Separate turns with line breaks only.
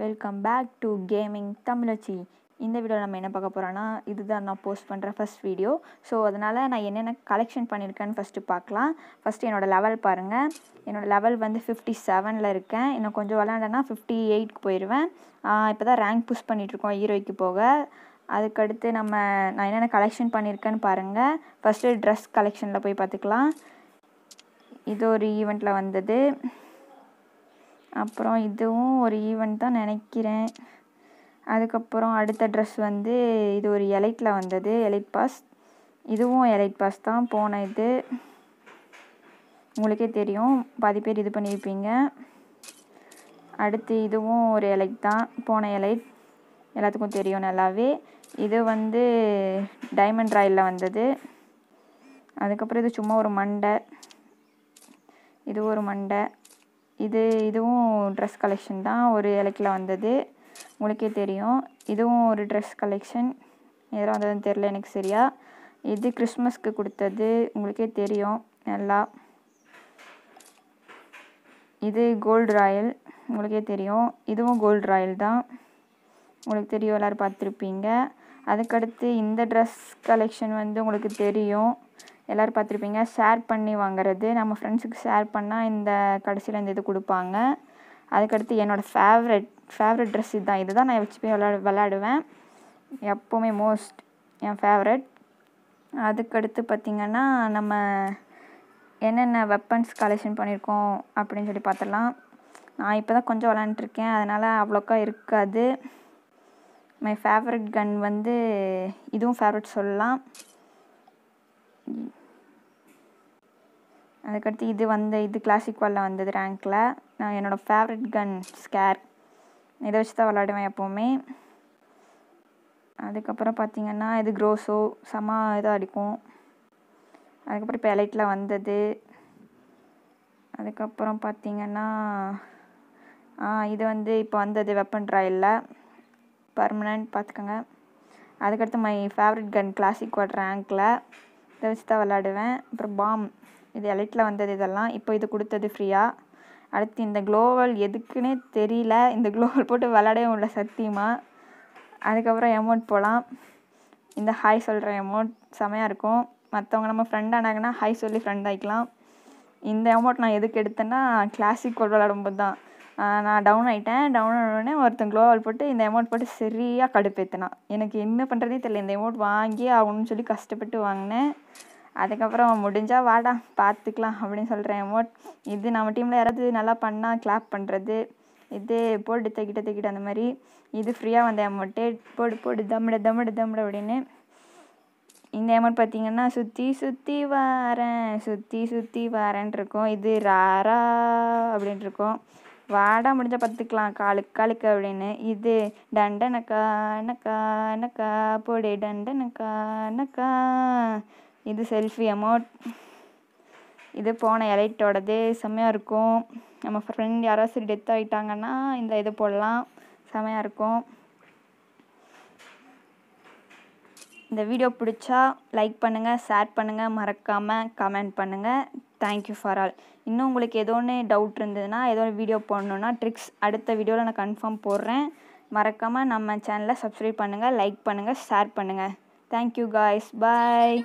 welcome back to gaming Tamizhachi இந்த வீடியோவில் நம்ம என்ன பார்க்க போகிறோன்னா இதுதான் நான் போஸ்ட் பண்ணுற ஃபஸ்ட் வீடியோ ஸோ அதனால் நான் என்னென்ன கலெக்ஷன் பண்ணியிருக்கேன்னு ஃபஸ்ட்டு பார்க்கலாம் ஃபஸ்ட்டு என்னோடய லெவல் பாருங்கள் என்னோடய லெவல் வந்து ஃபிஃப்டி செவனில் இருக்கேன் இன்னும் கொஞ்சம் விளாண்டேன்னா ஃபிஃப்டி எயிட்க்கு போயிடுவேன் இப்போ தான் ரேங்க் புஷ் பண்ணிகிட்ருக்கோம் ஹீரோய்க்கு போக அதுக்கடுத்து நம்ம நான் என்னென்ன கலெக்ஷன் பண்ணியிருக்கேன்னு பாருங்கள் ஃபஸ்ட்டு ட்ரெஸ் கலெக்ஷனில் போய் பார்த்துக்கலாம் இது ஒரு ஈவெண்ட்டில் வந்தது அப்புறம் இதுவும் ஒரு ஈவெண்ட் தான் நினைக்கிறேன் அதுக்கப்புறம் அடுத்த ட்ரெஸ் வந்து இது ஒரு எலைட்டில் வந்தது எலைட் பாஸ் இதுவும் எலைட் பாஸ் தான் போன இது உங்களுக்கே தெரியும் பாதி பேர் இது பண்ணியிருப்பீங்க அடுத்து இதுவும் ஒரு எலைட் தான் போன எலைட் எல்லாத்துக்கும் தெரியும் நல்லாவே இது வந்து டைமண்ட் ராயிலில் வந்தது அதுக்கப்புறம் இது சும்மா ஒரு மண்டை இது ஒரு மண்டை இது இதுவும் ட்ரெஸ் கலெக்ஷன் தான் ஒரு இலைக்கில் வந்தது உங்களுக்கே தெரியும் இதுவும் ஒரு ட்ரெஸ் கலெக்ஷன் இதெல்லாம் வந்ததுன்னு தெரில எனக்கு சரியா இது கிறிஸ்மஸ்க்கு கொடுத்தது உங்களுக்கே தெரியும் நல்லா இது கோல்டு ராயல் உங்களுக்கே தெரியும் இதுவும் கோல்டு ராயல் தான் உங்களுக்கு தெரியும் எல்லோரும் பார்த்துருப்பீங்க அதுக்கடுத்து இந்த ட்ரெஸ் கலெக்ஷன் வந்து உங்களுக்கு தெரியும் எல்லோரும் பார்த்துருப்பீங்க ஷேர் பண்ணி வாங்குறது நம்ம ஃப்ரெண்ட்ஸுக்கு ஷேர் பண்ணால் இந்த கடைசியில் இந்த இது கொடுப்பாங்க அதுக்கடுத்து என்னோடய ஃபேவரெட் ஃபேவரட் ட்ரெஸ் இதுதான் இது தான் நான் வச்சு போய் விளாடு விளாடுவேன் எப்போவுமே மோஸ்ட் என் ஃபேவரட் அதுக்கடுத்து பார்த்திங்கன்னா நம்ம என்னென்ன வெப்பன்ஸ் கலெக்ஷன் பண்ணியிருக்கோம் அப்படின்னு சொல்லி பார்த்துடலாம் நான் இப்போ தான் கொஞ்சம் விளாண்டுருக்கேன் அதனால் அவ்வளோக்கா இருக்காது மை ஃபேவரட் கன் வந்து இதுவும் ஃபேவரட் சொல்லலாம் அதுக்கடுத்து இது வந்த இது கிளாசிக் வாலில் வந்தது ரேங்கில் நான் என்னோடய ஃபேவரட் கன் ஸ்கேர் இதை வச்சு தான் விளாடுவேன் எப்போவுமே அதுக்கப்புறம் பார்த்திங்கன்னா இது க்ரோஸோ செம இதாக அடிக்கும் அதுக்கப்புறம் இப்போ எலைட்டில் வந்தது அதுக்கப்புறம் பார்த்தீங்கன்னா இது வந்து இப்போ வந்தது வெப்பன் ட்ராயலில் பர்மனண்ட் பார்த்துக்கோங்க அதுக்கடுத்து மை ஃபேவரட் கன் கிளாசிக் வாட் ரேங்க்கில் இதை வச்சு தான் விளாடுவேன் அப்புறம் பாம் இது எலைட்டில் வந்தது இதெல்லாம் இப்போ இது கொடுத்தது ஃப்ரீயாக அடுத்து இந்த க்ளோவல் எதுக்குன்னே தெரியல இந்த க்ளோவல் போட்டு விளாடவே முடியல சத்தியமாக அதுக்கப்புறம் எமௌண்ட் போகலாம் இந்த ஹாய் சொல்கிற எமௌண்ட் செமையாக இருக்கும் மற்றவங்க நம்ம ஆனாங்கன்னா ஹாய் சொல்லி ஃப்ரெண்ட் ஆகிக்கலாம் இந்த அமௌண்ட் நான் எதுக்கு எடுத்தேன்னா கிளாசிக் கோல் விளாடும்போது தான் நான் டவுன் ஆகிட்டேன் டவுன் ஆனோடனே ஒருத்தன் க்ளோவால் போட்டு இந்த அமௌண்ட் போட்டு சரியாக கடுப்பேற்றினான் எனக்கு என்ன பண்ணுறதே தெரியல இந்த அமௌண்ட் வாங்கியே ஆகணும்னு சொல்லி கஷ்டப்பட்டு வாங்கினேன் அதுக்கப்புறம் முடிஞ்சால் வாடா பார்த்துக்கலாம் அப்படின்னு சொல்கிறேன் அமௌண்ட் இது நம்ம டீமில் யாராவது நல்லா பண்ணால் கிளாப் பண்ணுறது இது போட்டு தைக்கிட்ட தைக்கிட்ட அந்த மாதிரி இது ஃப்ரீயாக வந்த அமௌண்ட்டே போடு போடு தம்மிட தம்மிட தம்மிட அப்படின்னு இந்த அமௌண்ட் பார்த்தீங்கன்னா சுற்றி சுற்றி வரேன் சுற்றி சுற்றி வரேன் இருக்கும் இது ராரா அப்படின்ட்டு இருக்கும் வாடா முடிஞ்சால் பார்த்துக்கலாம் காலுக்கு காலுக்கு அப்படின்னு இது டண்டனக்கா நக்கா அண்ணக்கா போடு டண்டனக்கா நக்கா இது செல்ஃபி அமௌண்ட் இது போன எலைட்டோடது செம்மையாக இருக்கும் நம்ம ஃப்ரெண்ட் சரி டெத் ஆகிட்டாங்கன்னா இந்த இது போடலாம் செம்மையாக இருக்கும் இந்த வீடியோ பிடிச்சா லைக் பண்ணுங்கள் ஷேர் பண்ணுங்கள் மறக்காமல் கமெண்ட் பண்ணுங்கள் தேங்க்யூ ஃபார் ஆல் இன்னும் உங்களுக்கு ஏதோ ஒன்று டவுட் இருந்ததுன்னா ஏதோ ஒரு வீடியோ போடணுன்னா ட்ரிக்ஸ் அடுத்த வீடியோவில் நான் கன்ஃபார்ம் போடுறேன் மறக்காமல் நம்ம சேனலை சப்ஸ்கிரைப் பண்ணுங்கள் லைக் பண்ணுங்கள் ஷேர் பண்ணுங்கள் தேங்க்யூ காய்ஸ் பாய்